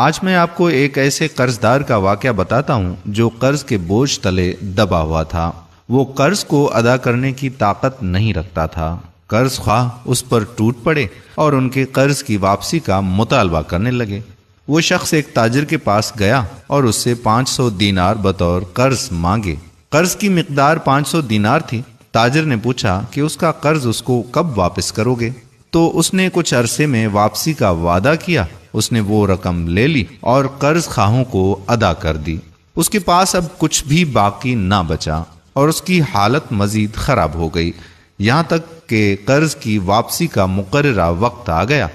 आज मैं आपको एक ऐसे कर्जदार का वाक्य बताता हूं जो कर्ज के बोझ तले दबा हुआ था वो कर्ज को अदा करने की ताकत नहीं रखता था कर्ज ख्वाह उस पर टूट पड़े और उनके कर्ज की वापसी का मुतालबा करने लगे वो शख्स एक ताजर के पास गया और उससे 500 दीनार बतौर कर्ज मांगे कर्ज की मकदार 500 दीनार थी ताजर ने पूछा कि उसका कर्ज उसको कब वापस करोगे तो उसने कुछ अरसे में वापसी का वादा किया उसने वो रकम ले ली और कर्ज खाहों को अदा कर दी उसके पास अब कुछ भी बाकी ना बचा और उसकी हालत मजीद खराब हो गई यहाँ तक कि कर्ज की वापसी का मुकर वक्त आ गया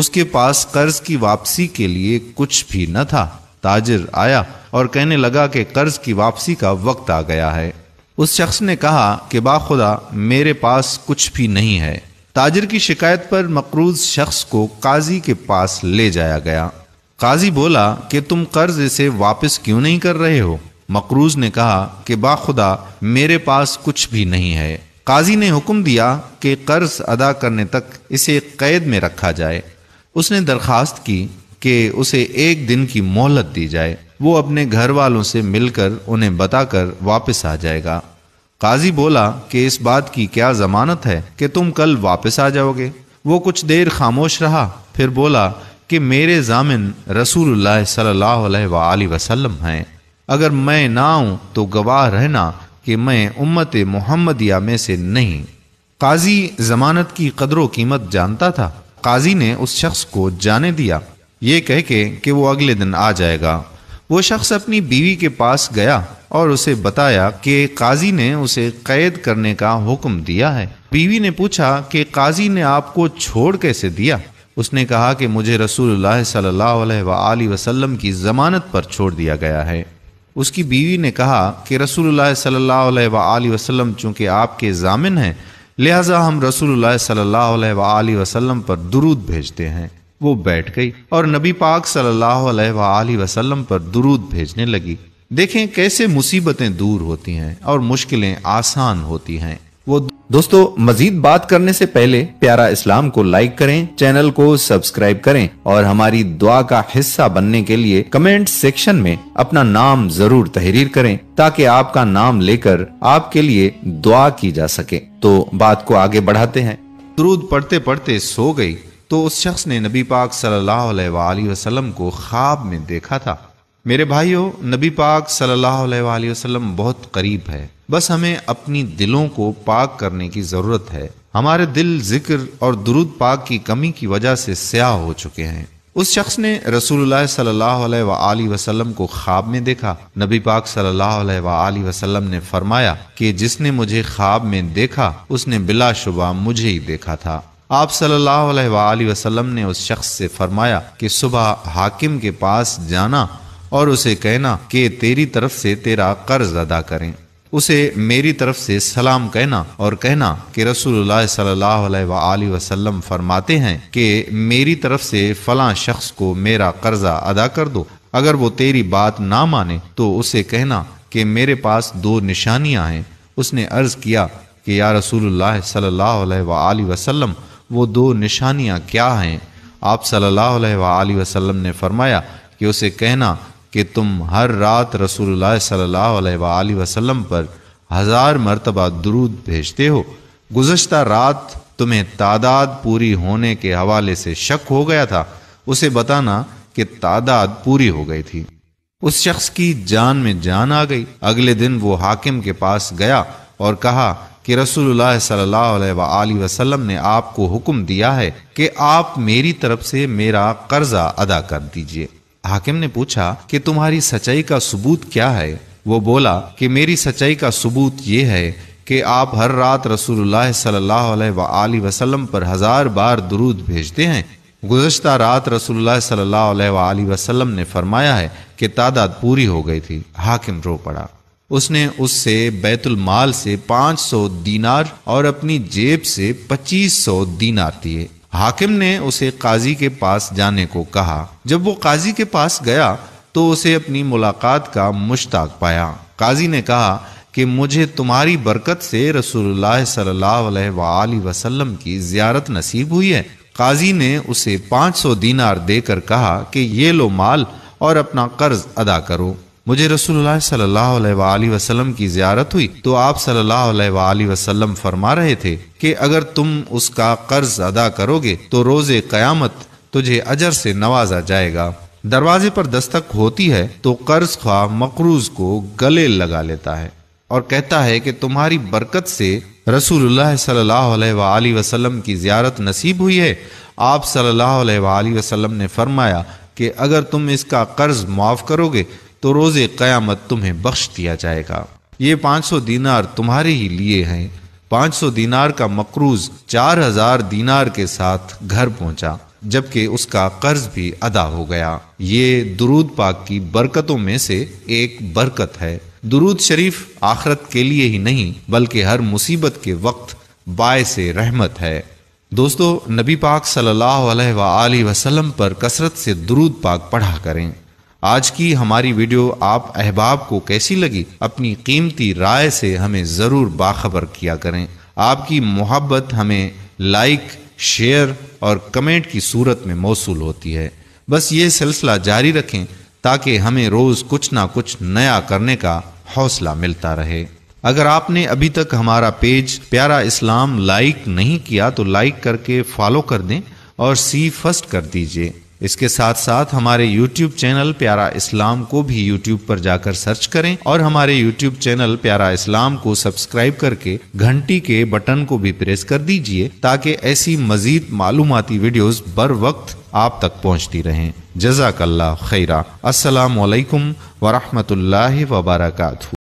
उसके पास कर्ज की वापसी के लिए कुछ भी न था ताजिर आया और कहने लगा कि कर्ज की वापसी का वक्त आ गया है उस शख्स ने कहा कि बाखुदा मेरे पास कुछ भी नहीं है ताजिर की शिकायत पर मकरूज शख्स को काजी के पास ले जाया गया काजी बोला कि तुम कर्ज इसे वापस क्यों नहीं कर रहे हो मकरूज ने कहा कि बाखुदा मेरे पास कुछ भी नहीं है काजी ने हुक्म दिया कि कर्ज अदा करने तक इसे कैद में रखा जाए उसने दरख्वास्त की कि उसे एक दिन की मोहलत दी जाए वो अपने घर वालों से मिलकर उन्हें बताकर वापस आ जाएगा काजी बोला कि इस बात की क्या जमानत है कि तुम कल वापस आ जाओगे वो कुछ देर खामोश रहा फिर बोला कि मेरे जामिन रसूलुल्लाह सल्लल्लाहु अलैहि वसल्लम हैं अगर मैं ना आऊं तो गवाह रहना कि मैं उम्मत मोहम्मदिया में से नहीं काजी जमानत की कदर कीमत जानता था काजी ने उस शख्स को जाने दिया ये कह के कि वो अगले दिन आ जाएगा वो शख्स अपनी बीवी के पास गया और उसे बताया कि काजी ने उसे कैद करने का हुक्म दिया है बीवी ने पूछा कि काजी ने आपको छोड़ कैसे दिया उसने कहा कि मुझे रसूलुल्लाह सल्लल्लाहु अलैहि वसल्लम की ज़मानत पर छोड़ दिया गया है उसकी बीवी ने कहा कि रसूलुल्लाह सल्लल्लाहु अलैहि वसल्लम चूंकि आपके जामिन हैं लिहाजा हम रसूलुल्लाह सल्लल्लाहु अलैहि वसल्लम पर दुरूद भेजते हैं वो बैठ गई और नबी पाक सल्लल्लाहु अलैहि वसल्लम पर दुरूद भेजने लगी देखें कैसे मुसीबतें दूर होती हैं और मुश्किलें आसान होती हैं वो दोस्तों मजीद बात करने से पहले प्यारा इस्लाम को लाइक करें चैनल को सब्सक्राइब करें और हमारी दुआ का हिस्सा बनने के लिए कमेंट सेक्शन में अपना नाम जरूर तहरीर करें ताकि आपका नाम लेकर आपके लिए दुआ की जा सके तो बात को आगे बढ़ाते हैं द्रूद पढ़ते पढ़ते सो गई तो उस शख्स ने नबी पाक सल्लल्लाहु अलैहि वसल्लम को ख्वाब में देखा था मेरे भाइयों नबी पाक सल्लल्लाहु अलैहि वसल्लम बहुत करीब है बस हमें अपनी दिलों को पाक करने की ज़रूरत है हमारे दिल जिक्र और दुरुद पाक की कमी की वजह से स्याह हो चुके हैं उस शख्स ने रसूलुल्लाह सल्लल्लाहु अलैहि वसल्लम को ख्वाब में देखा नबी पाक सल्लल्लाहु अलैहि वसल्लम ने फरमाया कि जिसने मुझे ख्वाब में देखा उसने बिलाशुबा मुझे ही देखा था आप सल्ला वसलम ने उस शख्स से फरमाया कि सुबह हाकिम के पास जाना और उसे कहना कि तेरी तरफ से तेरा कर्ज अदा करें उसे मेरी तरफ से सलाम कहना और कहना कि रसूलुल्लाह सल्लल्लाहु अलैहि वसल्लम फरमाते हैं कि मेरी तरफ से फला शख्स को मेरा कर्जा अदा कर दो अगर वो तेरी बात ना माने तो उसे कहना कि मेरे पास दो निशानियां हैं उसने अर्ज किया कि या रसूलुल्लाह सल्लल्लाहु अलैहि वसल्लम वो दो निशानियाँ क्या हैं आप सल्लल्लाहु अलैहि वसल्लम ने फरमाया कि उसे कहना कि तुम हर रात रसूलुल्लाह सल्लल्लाहु अलैहि वसल्लम पर हज़ार मरतबा दरूद भेजते हो गुजशत रात तुम्हें तादाद पूरी होने के हवाले से शक हो गया था उसे बताना कि तादाद पूरी हो गई थी उस शख्स की जान में जान आ गई अगले दिन वो हाकिम के पास गया और कहा कि रसूलुल्लाह सल्लल्लाहु अलैहि वसल्लम ने आपको हुक्म दिया है कि आप मेरी तरफ से मेरा कर्जा अदा कर दीजिए हाकिम ने पूछा कि तुम्हारी सच्चाई का सबूत क्या है वो बोला कि मेरी सच्चाई का सबूत ये है कि आप हर रात रसूलुल्लाह सल्लल्लाहु अलैहि वसल्लम पर हजार बार दुरूद भेजते हैं गुजशत रात रसूलुल्लाह सल्लल्लाहु अलैहि वसल्लम ने फरमाया है कि तादाद पूरी हो गई थी हाकिम रो पड़ा उसने उससे बैतुल माल से 500 दीनार और अपनी जेब से 2500 दीनार दिए हाकिम ने उसे काजी के पास जाने को कहा जब वो काजी के पास गया तो उसे अपनी मुलाकात का मुश्ताक पाया काजी ने कहा कि मुझे तुम्हारी बरकत से रसूलुल्लाह सल्लल्लाहु अलैहि वसल्लम की जियारत नसीब हुई है काजी ने उसे 500 दीनार देकर कहा कि ये लो माल और अपना कर्ज अदा करो मुझे रसूलुल्लाह सल्लल्लाहु अलैहि वसल्लम की ज़ियारत हुई तो आप सल्लल्लाहु अलैहि वसल्लम फरमा रहे थे कि अगर तुम उसका कर्ज अदा करोगे तो रोज़ क़यामत तुझे अजर से नवाजा जाएगा दरवाजे पर दस्तक होती है तो कर्ज ख्वा मकरूज को गले लगा लेता है और कहता है कि तुम्हारी बरकत से रसूलुल्लाह सल्लल्लाहु अलैहि वसल्लम की ज़ियारत नसीब हुई है आप सल्लल्लाहु अलैहि वसल्लम ने फरमाया कि अगर तुम इसका कर्ज माफ़ करोगे तो रोज़े क़यामत तुम्हें बख्श दिया जाएगा ये 500 दीनार तुम्हारे ही लिए हैं 500 दीनार का मकरूज 4000 दीनार के साथ घर पहुंचा जबकि उसका कर्ज भी अदा हो गया ये दुरूद पाक की बरकतों में से एक बरकत है दुरूद शरीफ आखरत के लिए ही नहीं बल्कि हर मुसीबत के वक्त बाय से रहमत है दोस्तों नबी पाक सल्लल्लाहु अलैहि वसल्लम पर कसरत से दुरूद पाक पढ़ा करें आज की हमारी वीडियो आप अहबाब को कैसी लगी अपनी कीमती राय से हमें ज़रूर बाखबर किया करें आपकी मोहब्बत हमें लाइक शेयर और कमेंट की सूरत में मौसू होती है बस ये सिलसिला जारी रखें ताकि हमें रोज़ कुछ ना कुछ नया करने का हौसला मिलता रहे अगर आपने अभी तक हमारा पेज प्यारा इस्लाम लाइक नहीं किया तो लाइक करके फॉलो कर दें और सी फर्स्ट कर दीजिए इसके साथ साथ हमारे YouTube चैनल प्यारा इस्लाम को भी YouTube पर जाकर सर्च करें और हमारे YouTube चैनल प्यारा इस्लाम को सब्सक्राइब करके घंटी के बटन को भी प्रेस कर दीजिए ताकि ऐसी मजीद मालूमती वीडियोस बर वक्त आप तक पहुंचती रहें जजाकल्ला खैरा असलकम वरहमल वबरकू